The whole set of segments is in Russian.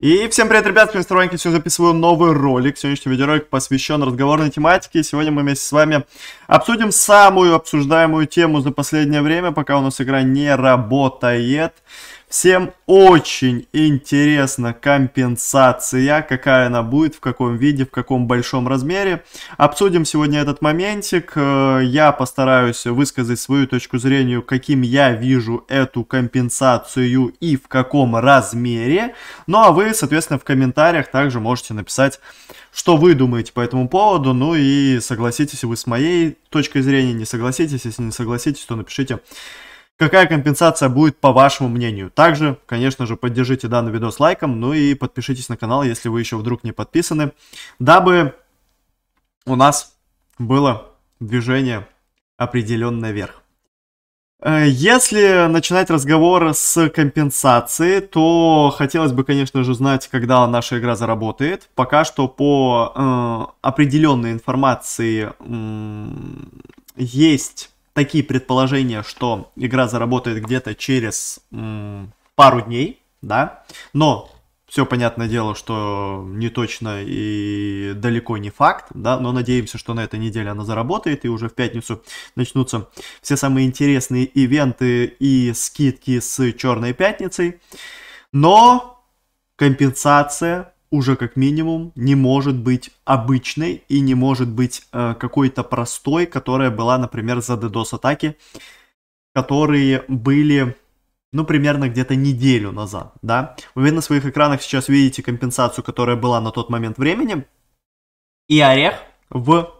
И всем привет, ребят, с вами Сторонки, сегодня записываю новый ролик. Сегодняшний видеоролик посвящен разговорной тематике. Сегодня мы вместе с вами обсудим самую обсуждаемую тему за последнее время, пока у нас игра не работает. Всем очень интересна компенсация, какая она будет, в каком виде, в каком большом размере. Обсудим сегодня этот моментик. Э, я постараюсь высказать свою точку зрения, каким я вижу эту компенсацию и в каком размере. Ну а вы, соответственно, в комментариях также можете написать, что вы думаете по этому поводу. Ну и согласитесь вы с моей точкой зрения, не согласитесь. Если не согласитесь, то напишите какая компенсация будет по вашему мнению. Также, конечно же, поддержите данный видос лайком, ну и подпишитесь на канал, если вы еще вдруг не подписаны, дабы у нас было движение определенное вверх. Э, если начинать разговор с компенсации, то хотелось бы, конечно же, знать, когда наша игра заработает. Пока что по э, определенной информации э, есть такие предположения, что игра заработает где-то через м, пару дней, да, но все понятное дело, что не точно и далеко не факт, да, но надеемся, что на этой неделе она заработает, и уже в пятницу начнутся все самые интересные ивенты и скидки с Черной Пятницей. Но компенсация уже как минимум не может быть обычной и не может быть э, какой-то простой, которая была, например, за DDoS атаки, которые были, ну, примерно где-то неделю назад, да. Вы на своих экранах сейчас видите компенсацию, которая была на тот момент времени, и орех в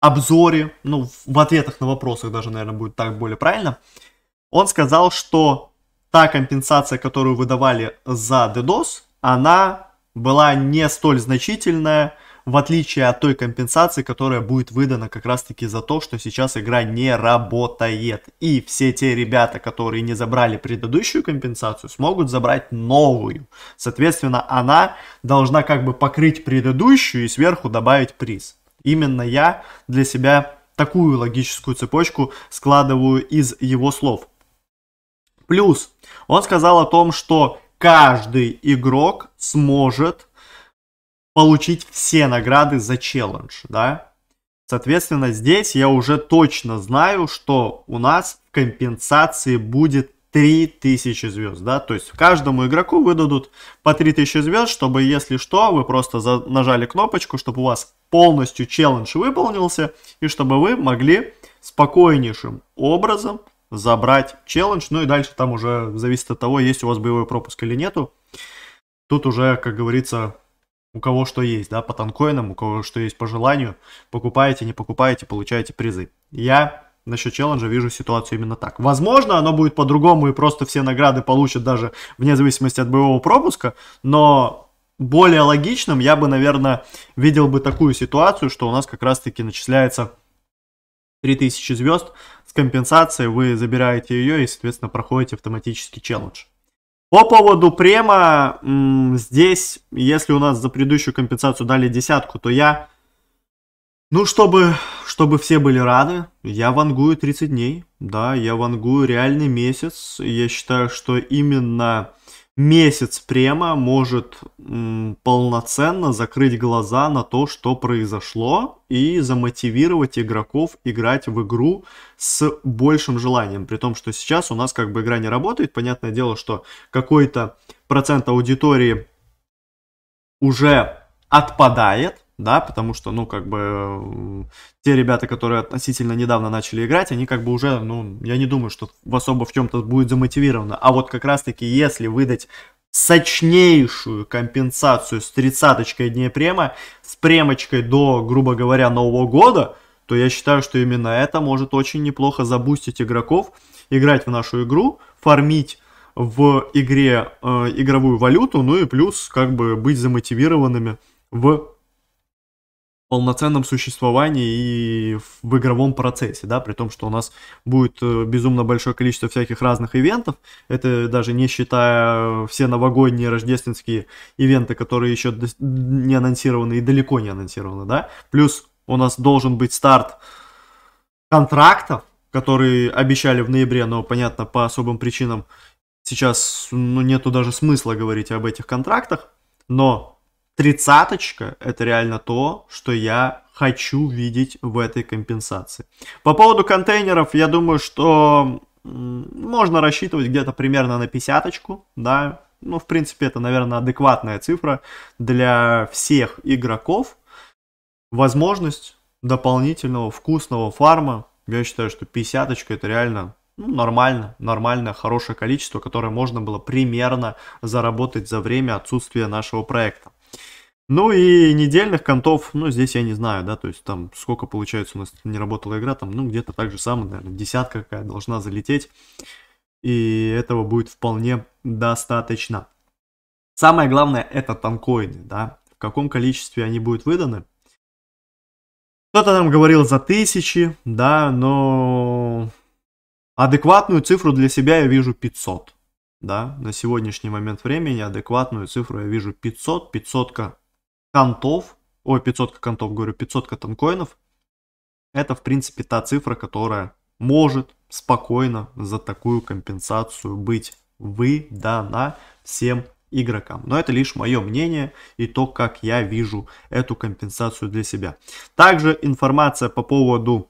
обзоре, ну, в ответах на вопросах даже, наверное, будет так более правильно, он сказал, что та компенсация, которую вы давали за DDoS, она была не столь значительная, в отличие от той компенсации, которая будет выдана как раз-таки за то, что сейчас игра не работает. И все те ребята, которые не забрали предыдущую компенсацию, смогут забрать новую. Соответственно, она должна как бы покрыть предыдущую и сверху добавить приз. Именно я для себя такую логическую цепочку складываю из его слов. Плюс он сказал о том, что каждый игрок сможет получить все награды за челлендж, да. Соответственно, здесь я уже точно знаю, что у нас в компенсации будет 3000 звезд, да, то есть каждому игроку выдадут по 3000 звезд, чтобы, если что, вы просто нажали кнопочку, чтобы у вас полностью челлендж выполнился, и чтобы вы могли спокойнейшим образом забрать челлендж. Ну и дальше там уже зависит от того, есть у вас боевой пропуск или нету. Тут уже, как говорится, у кого что есть, да, по танкоинам, у кого что есть по желанию. Покупаете, не покупаете, получаете призы. Я насчет челленджа вижу ситуацию именно так. Возможно, оно будет по-другому и просто все награды получат даже вне зависимости от боевого пропуска, но более логичным я бы, наверное, видел бы такую ситуацию, что у нас как раз-таки начисляется 3000 звезд с компенсацией вы забираете ее и, соответственно, проходите автоматически челлендж. По поводу према, здесь, если у нас за предыдущую компенсацию дали десятку, то я, ну, чтобы, чтобы все были рады, я вангую 30 дней, да, я вангую реальный месяц. Я считаю, что именно месяц према может м, полноценно закрыть глаза на то, что произошло, и замотивировать игроков играть в игру с большим желанием. При том, что сейчас у нас как бы игра не работает. Понятное дело, что какой-то процент аудитории уже отпадает, да, потому что, ну, как бы, э, те ребята, которые относительно недавно начали играть, они как бы уже, ну, я не думаю, что в особо в чем-то будет замотивировано. А вот как раз-таки, если выдать сочнейшую компенсацию с тридцаточкой дней према, с премочкой до, грубо говоря, Нового года, то я считаю, что именно это может очень неплохо забустить игроков, играть в нашу игру, фармить в игре э, игровую валюту, ну и плюс как бы быть замотивированными в полноценном существовании и в игровом процессе, да, при том, что у нас будет э, безумно большое количество всяких разных ивентов, это даже не считая все новогодние, рождественские ивенты, которые еще не анонсированы и далеко не анонсированы, да, плюс у нас должен быть старт контрактов, которые обещали в ноябре, но, понятно, по особым причинам сейчас ну, нету даже смысла говорить об этих контрактах, но тридцаточка – это реально то, что я хочу видеть в этой компенсации. По поводу контейнеров, я думаю, что можно рассчитывать где-то примерно на пятьдесяточку, да, ну, в принципе, это, наверное, адекватная цифра для всех игроков. Возможность дополнительного вкусного фарма, я считаю, что 50 это реально ну, нормально, нормальное, хорошее количество, которое можно было примерно заработать за время отсутствия нашего проекта. Ну и недельных контов, ну здесь я не знаю, да, то есть там сколько получается у нас не работала игра, там, ну где-то так же самое, наверное, десятка какая должна залететь, и этого будет вполне достаточно. Самое главное это танкоины, да, в каком количестве они будут выданы. Кто-то нам говорил за тысячи, да, но адекватную цифру для себя я вижу 500. Да, на сегодняшний момент времени адекватную цифру я вижу 500, 500 ка контов, ой, 500 контов, говорю, 500 танкоинов, это, в принципе, та цифра, которая может спокойно за такую компенсацию быть выдана всем игрокам. Но это лишь мое мнение и то, как я вижу эту компенсацию для себя. Также информация по поводу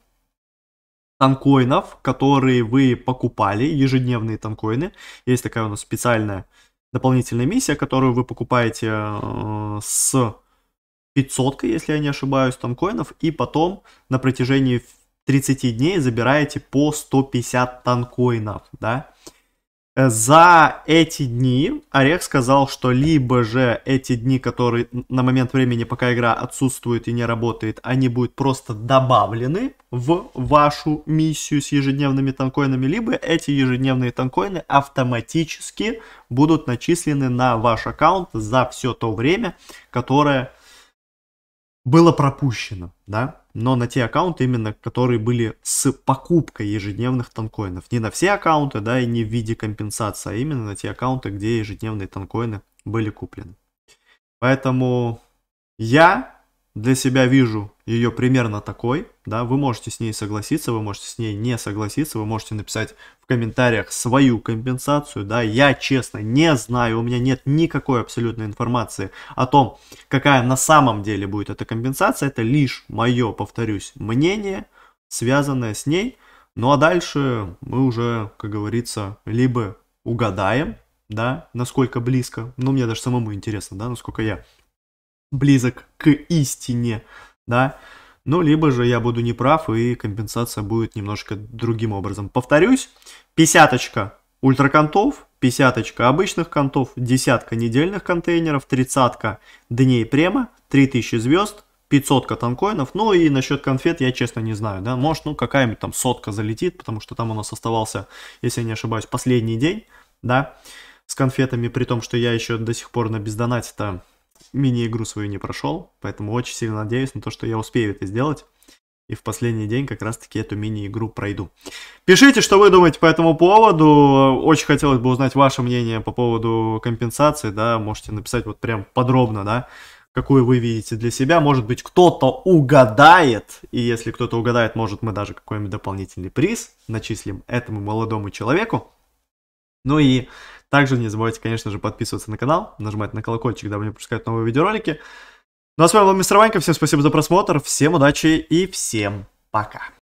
танкоинов, которые вы покупали, ежедневные танкоины. Есть такая у нас специальная дополнительная миссия, которую вы покупаете э, с 500, если я не ошибаюсь, там коинов, и потом на протяжении 30 дней забираете по 150 танкоинов, да. Э, за эти дни Орех сказал, что либо же эти дни, которые на момент времени, пока игра отсутствует и не работает, они будут просто добавлены в вашу миссию с ежедневными танкоинами, либо эти ежедневные танкоины автоматически будут начислены на ваш аккаунт за все то время, которое было пропущено, да, но на те аккаунты именно, которые были с покупкой ежедневных танкоинов. Не на все аккаунты, да, и не в виде компенсации, а именно на те аккаунты, где ежедневные танкоины были куплены. Поэтому я для себя вижу ее примерно такой, да, вы можете с ней согласиться, вы можете с ней не согласиться, вы можете написать в комментариях свою компенсацию, да, я честно не знаю, у меня нет никакой абсолютной информации о том, какая на самом деле будет эта компенсация, это лишь мое, повторюсь, мнение, связанное с ней, ну а дальше мы уже, как говорится, либо угадаем, да, насколько близко, ну мне даже самому интересно, да, насколько я близок к истине, да, ну, либо же я буду неправ, и компенсация будет немножко другим образом. Повторюсь, пятьдесяточка ультраконтов, пятьдесяточка обычных контов, десятка недельных контейнеров, тридцатка дней према, 3000 звезд, 500 танкоинов. Ну и насчет конфет я честно не знаю, да, может, ну какая-нибудь там сотка залетит, потому что там у нас оставался, если я не ошибаюсь, последний день, да, с конфетами, при том, что я еще до сих пор на бездонате-то мини-игру свою не прошел, поэтому очень сильно надеюсь на то, что я успею это сделать. И в последний день как раз-таки эту мини-игру пройду. Пишите, что вы думаете по этому поводу. Очень хотелось бы узнать ваше мнение по поводу компенсации, да, можете написать вот прям подробно, да, какую вы видите для себя. Может быть, кто-то угадает, и если кто-то угадает, может, мы даже какой-нибудь дополнительный приз начислим этому молодому человеку. Ну и также не забывайте, конечно же, подписываться на канал, нажимать на колокольчик, дабы не пропускать новые видеоролики. Ну а с вами был Мистер Ванька, всем спасибо за просмотр, всем удачи и всем пока.